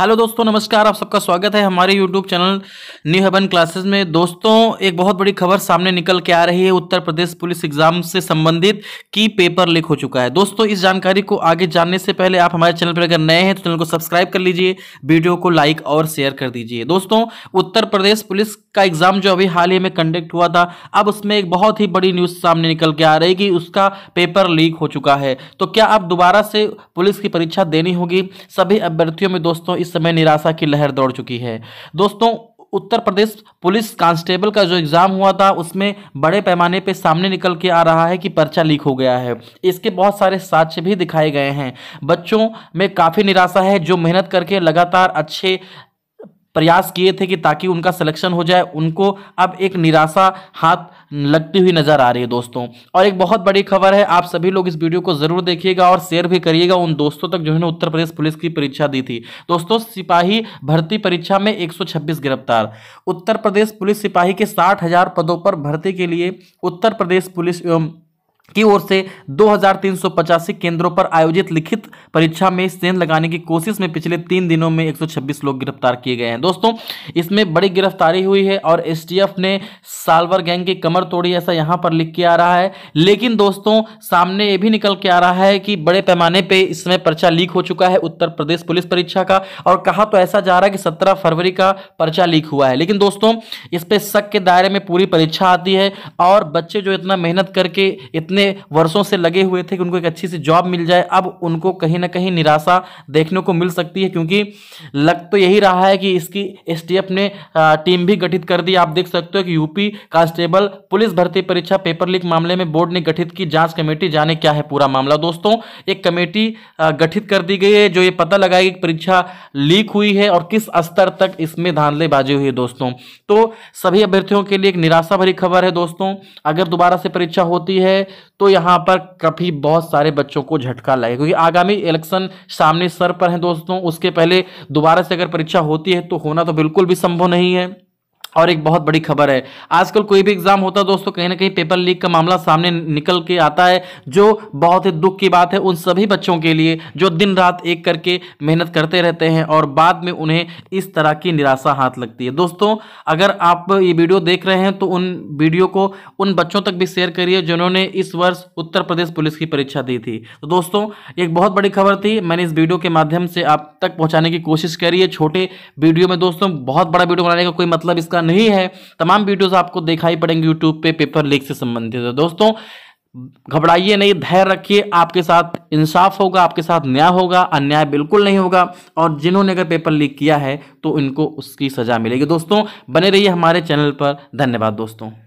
hello दोस्तों नमस्कार आप सबका स्वागत है हमारे YouTube channel new heaven classes में दोस्तों एक बहुत बड़ी खबर सामने निकल के आ रही है उत्तर प्रदेश पुलिस एग्जाम से संबंधित की पेपर लीक हो चुका है दोस्तों इस जानकारी को आगे जानने से पहले आप हमारे चैनल पर अगर नए हैं तो चैनल को सब्सक्राइब कर लीजिए वीडियो को लाइक और शेयर कर दीजिए दोस्तों उत्तर प्रदेश पुलिस का एग्जाम जो अभी हाल ही में कंडक्ट हुआ था अब उसमें एक बहुत ही बड़ी न्यूज सामने निकल के आ रही कि उसका पेपर लीक हो चुका है तो क्या आप दोबारा से पुलिस की परीक्षा देनी होगी सभी अभ्यर्थियों में दोस्तों इस समय निराशा की लहर दौड़ चुकी है दोस्तों उत्तर प्रदेश पुलिस कांस्टेबल का जो एग्ज़ाम हुआ था उसमें बड़े पैमाने पे सामने निकल के आ रहा है कि पर्चा लीक हो गया है इसके बहुत सारे साक्ष्य भी दिखाए गए हैं बच्चों में काफ़ी निराशा है जो मेहनत करके लगातार अच्छे प्रयास किए थे कि ताकि उनका सिलेक्शन हो जाए उनको अब एक निराशा हाथ लगती हुई नजर आ रही है दोस्तों और एक बहुत बड़ी खबर है आप सभी लोग इस वीडियो को जरूर देखिएगा और शेयर भी करिएगा उन दोस्तों तक जिन्होंने उत्तर प्रदेश पुलिस की परीक्षा दी थी दोस्तों सिपाही भर्ती परीक्षा में 126 गिरफ्तार उत्तर प्रदेश पुलिस सिपाही के साठ हजार पदों पर भर्ती के लिए उत्तर प्रदेश पुलिस एवं की ओर से दो केंद्रों पर आयोजित लिखित परीक्षा में सेंध लगाने की कोशिश में पिछले तीन दिनों में 126 लोग गिरफ्तार किए गए हैं दोस्तों इसमें बड़ी गिरफ्तारी हुई है और एसटीएफ ने सालवर गैंग की कमर तोड़ी ऐसा यहां पर लिख के आ रहा है लेकिन दोस्तों सामने ये भी निकल के आ रहा है कि बड़े पैमाने पर इस समय पर्चा लीक हो चुका है उत्तर प्रदेश पुलिस परीक्षा का और कहा तो ऐसा जा रहा है कि सत्रह फरवरी का पर्चा लीक हुआ है लेकिन दोस्तों इस पर शक के दायरे में पूरी परीक्षा आती है और बच्चे जो इतना मेहनत करके इतना इतने वर्षों से लगे हुए थे कि उनको एक अच्छी सी जॉब मिल जाए अब उनको कहीं ना कहीं निराशा देखने को मिल सकती है क्योंकि लग तो यही रहा है कि इसकी एस ने टीम भी गठित कर दी आप देख सकते हो कि यूपी कांस्टेबल पुलिस भर्ती परीक्षा पेपर लीक मामले में बोर्ड ने गठित की जांच कमेटी जाने क्या है पूरा मामला दोस्तों एक कमेटी गठित कर दी गई है जो ये पता लगाएगी कि परीक्षा लीक हुई है और किस स्तर तक इसमें धांधले बाजी हुई है दोस्तों तो सभी अभ्यर्थियों के लिए एक निराशा भरी खबर है दोस्तों अगर दोबारा से परीक्षा होती है तो यहाँ पर काफ़ी बहुत सारे बच्चों को झटका लगेगा क्योंकि आगामी इलेक्शन सामने सर पर हैं दोस्तों उसके पहले दोबारा से अगर परीक्षा होती है तो होना तो बिल्कुल भी संभव नहीं है और एक बहुत बड़ी खबर है आजकल कोई भी एग्जाम होता है दोस्तों कहीं ना कहीं पेपर लीक का मामला सामने निकल के आता है जो बहुत ही दुख की बात है उन सभी बच्चों के लिए जो दिन रात एक करके मेहनत करते रहते हैं और बाद में उन्हें इस तरह की निराशा हाथ लगती है दोस्तों अगर आप ये वीडियो देख रहे हैं तो उन वीडियो को उन बच्चों तक भी शेयर करिए जिन्होंने इस वर्ष उत्तर प्रदेश पुलिस की परीक्षा दी थी तो दोस्तों एक बहुत बड़ी खबर थी मैंने इस वीडियो के माध्यम से आप तक पहुँचाने की कोशिश करी है छोटे वीडियो में दोस्तों बहुत बड़ा वीडियो बनाने का कोई मतलब इसका नहीं है तमाम वीडियोस आपको दिखाई पड़ेंगे यूट्यूब पे पेपर लीक से संबंधित तो दोस्तों घबराइए नहीं धैर्य रखिए आपके साथ इंसाफ होगा आपके साथ न्याय होगा अन्याय बिल्कुल नहीं होगा और जिन्होंने अगर पेपर लीक किया है तो इनको उसकी सज़ा मिलेगी दोस्तों बने रहिए हमारे चैनल पर धन्यवाद दोस्तों